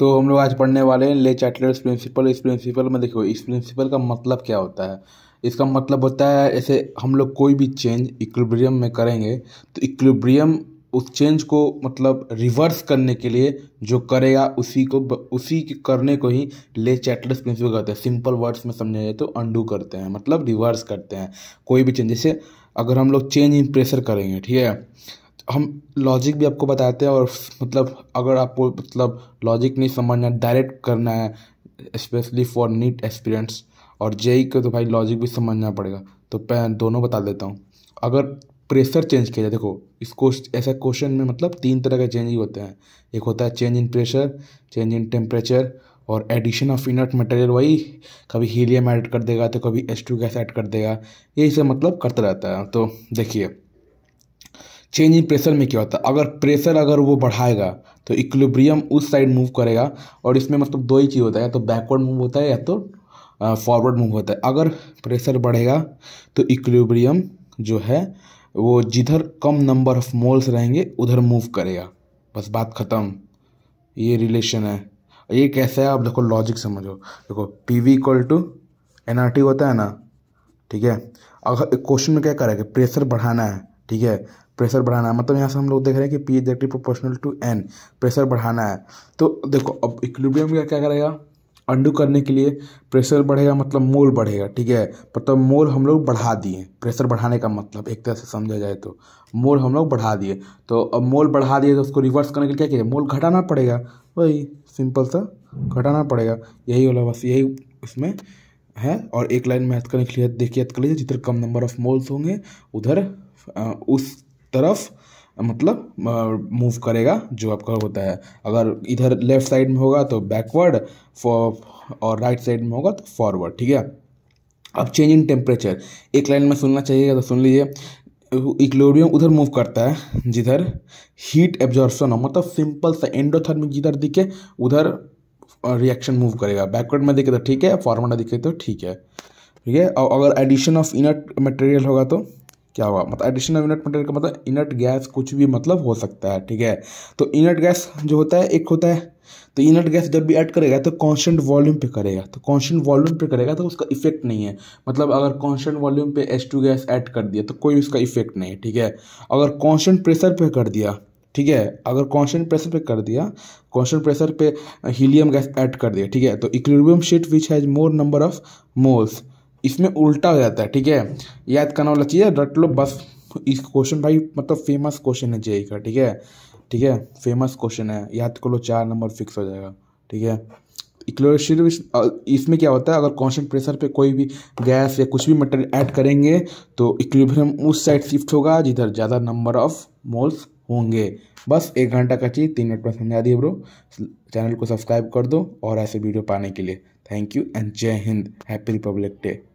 तो हम लोग आज पढ़ने वाले हैं ले चैटलर्स प्रिंसिपल इस प्रिंसिपल में देखो इस प्रिंसिपल का मतलब क्या होता है इसका मतलब होता है ऐसे हम लोग कोई भी चेंज इक्विब्रियम में करेंगे तो इक्विब्रियम उस चेंज को मतलब रिवर्स करने के लिए जो करेगा उसी को उसी के करने को ही ले चैटलर्स प्रिंसिपल कहते हैं सिंपल वर्ड्स में समझा जाए तो अंडू करते हैं मतलब रिवर्स करते हैं कोई भी चेंज जैसे अगर हम लोग चेंज इन प्रेशर करेंगे ठीक है हम लॉजिक भी आपको बताते हैं और मतलब अगर आपको मतलब लॉजिक नहीं समझना है डायरेक्ट करना है स्पेशली फॉर नीट एक्सपीरियंस और जेई e e को तो भाई लॉजिक भी समझना पड़ेगा तो मैं दोनों बता देता हूँ अगर प्रेशर चेंज किया जाए देखो इस क्वेश्चन ऐसा क्वेश्चन में मतलब तीन तरह के चेंज ही होते हैं एक होता है change in pressure change in temperature और एडिशन ऑफ इनर्ट मटेरियल वही कभी हीलियम ऐड कर देगा तो कभी एस टू गैस ऐड कर देगा यही सब मतलब करता रहता है तो देखिए चेंज इन प्रेशर में क्या होता है अगर प्रेशर अगर वो बढ़ाएगा तो इक्विलिब्रियम उस साइड मूव करेगा और इसमें मतलब दो ही चीज़ होता है या तो बैकवर्ड मूव होता है या तो फॉरवर्ड मूव होता है अगर प्रेशर बढ़ेगा तो इक्विलिब्रियम जो है वो जिधर कम नंबर ऑफ मोल्स रहेंगे उधर मूव करेगा बस बात ख़त्म ये रिलेशन है ये कैसा है आप देखो लॉजिक समझो देखो P V equal to N R T होता है ना ठीक है अगर क्वेश्चन में क्या करेगा प्रेशर बढ़ाना है ठीक है प्रेशर बढ़ाना मतलब यहाँ से हम लोग देख रहे हैं कि P is directly proportional to N pressure बढ़ाना है तो देखो अब इक्विलिब्रियम का क्या करेगा अंडू करने के लिए प्रेशर बढ़ेगा मतलब मोल बढ़ेगा ठीक है मतलब मोल हम लोग बढ़ा दिए प्रेशर बढ़ाने का मतलब एक तरह से समझा जाए तो मोल हम लोग बढ़ा दिए तो अब मोल बढ़ा दिए तो उसको रिवर्स करने के लिए क्या किया मोल घटाना पड़ेगा वही सिंपल सा घटाना पड़ेगा यही वाला बस यही इसमें है और एक लाइन मैथ करने के लिए देखिए कर लीजिए जिधर कम नंबर ऑफ मोल्स होंगे उधर उस तरफ मतलब मूव करेगा जो आपका होता है अगर इधर लेफ्ट साइड में होगा तो बैकवर्ड और राइट साइड में होगा तो फॉरवर्ड ठीक है अब चेंज इन टेम्परेचर एक लाइन में सुनना चाहिएगा तो सुन लीजिए इक्लोरियम उधर मूव करता है जिधर हीट एब्जॉर्बन हो मतलब सिंपल सा एंडोथर्मिक जिधर दिखे उधर रिएक्शन मूव करेगा बैकवर्ड में दिखे तो ठीक है फॉरवर्ड में दिखे तो ठीक है ठीक है और अगर एडिशन ऑफ इनर मटेरियल होगा तो क्या हुआ मतलब एडिशनल इनर्ट मटेरियल का मतलब इनर्ट गैस कुछ भी मतलब हो सकता है ठीक है तो इनर्ट गैस जो होता है एक होता है तो इनर्ट गैस जब भी ऐड करेगा तो कांस्टेंट वॉल्यूम पे करेगा तो कांस्टेंट वॉल्यूम पे करेगा तो उसका इफेक्ट नहीं है मतलब अगर कांस्टेंट वॉल्यूम पे एच टू गैस ऐड कर दिया तो कोई उसका इफेक्ट नहीं है ठीक है अगर कांस्टेंट प्रेशर पे कर दिया ठीक है अगर कांस्टेंट प्रेशर पे कर दिया कांस्टेंट प्रेशर पे हीलियम गैस ऐड कर दिया ठीक है तो equilibrium shift which has more number of moles इसमें उल्टा हो जाता है ठीक है याद करना वाला चीज़ है रट लो बस इस क्वेश्चन भाई मतलब फेमस क्वेश्चन है जेई का ठीक है ठीक है फेमस क्वेश्चन है याद कर लो चार नंबर फिक्स हो जाएगा ठीक है इक्लोरेशन इसमें क्या होता है अगर कॉन्स्टेंट प्रेशर पे कोई भी गैस या कुछ भी मटेरियल ऐड करेंगे तो इक्विलिब्रियम उस साइड शिफ्ट होगा जिधर ज़्यादा नंबर ऑफ मोल्स होंगे बस एक घंटा का चीज़ तीन मिनट में समझा दिए ब्रो चैनल को सब्सक्राइब कर दो और ऐसे वीडियो पाने के लिए थैंक यू एंड जय हिंद हैप्पी रिपब्लिक डे